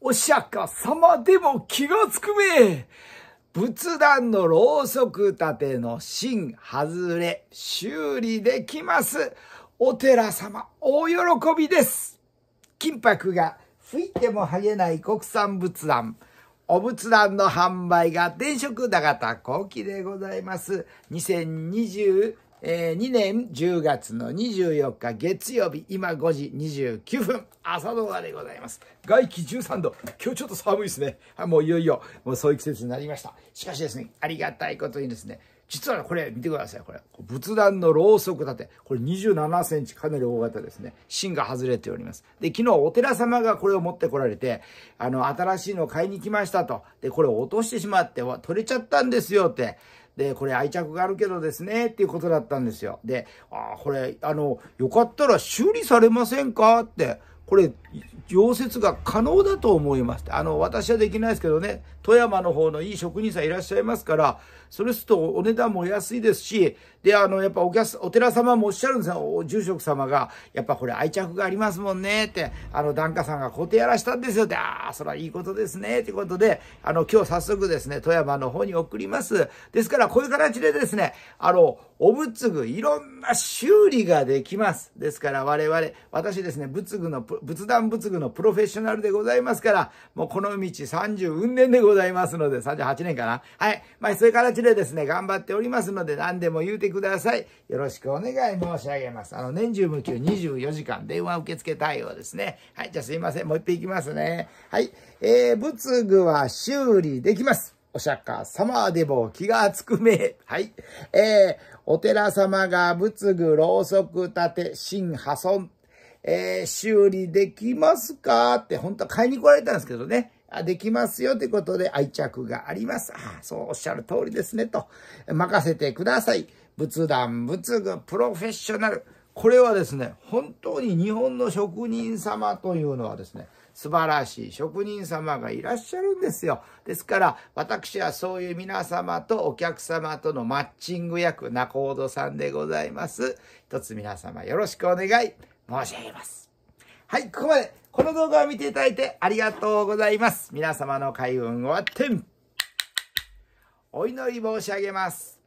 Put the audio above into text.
お釈迦様でも気がつくめ。仏壇のろうそく立ての芯外れ、修理できます。お寺様、大喜びです。金箔が吹いても剥げない国産仏壇。お仏壇の販売が電飾長田後期でございます。2020えー、2年10月の24日月曜日、今5時29分、朝ドラでございます。外気13度。今日ちょっと寒いですね。もういよいよ、もうそういう季節になりました。しかしですね、ありがたいことにですね、実はこれ見てください、これ。仏壇のろうそく立て。これ27センチ、かなり大型ですね。芯が外れております。で、昨日お寺様がこれを持ってこられて、あの、新しいのを買いに来ましたと。で、これを落としてしまって、取れちゃったんですよって。で、これ愛着があるけどですね、っていうことだったんですよ。で、ああ、これ、あの、よかったら修理されませんかって、これ、溶接が可能だと思います。あの、私はできないですけどね、富山の方のいい職人さんいらっしゃいますから、それするとお値段も安いですし、で、あの、やっぱお客お寺様もおっしゃるんですよ、住職様が、やっぱこれ愛着がありますもんね、って、あの、檀家さんが固定やらしたんですよって、ああ、それはいいことですね、ってことで、あの、今日早速ですね、富山の方に送ります。ですから、こういう形でですね、あの、お仏具、いろんな修理ができます。ですから我々、私ですね、仏具の、仏壇仏具のプロフェッショナルでございますから、もうこの道30運年でございますので、38年かな。はい。まあ、そういう形でですね、頑張っておりますので、何でも言うてください。よろしくお願い申し上げます。あの、年中無休24時間、電話受付対応ですね。はい。じゃあすいません。もう一回行きますね。はい。えー、仏具は修理できます。お釈迦様でも気がつくめ。はい。えー、お寺様が仏具ろうそく立て、新破損。えー、修理できますかって、本当は買いに来られたんですけどね。あできますよということで愛着があります。あそうおっしゃる通りですねと。任せてください。仏壇、仏具、プロフェッショナル。これはですね、本当に日本の職人様というのはですね、素晴らしい職人様がいらっしゃるんですよ。ですから、私はそういう皆様とお客様とのマッチング役、仲人さんでございます。一つ皆様よろしくお願い申し上げます。はい、ここまで、この動画を見ていただいてありがとうございます。皆様の開運をわってお祈り申し上げます。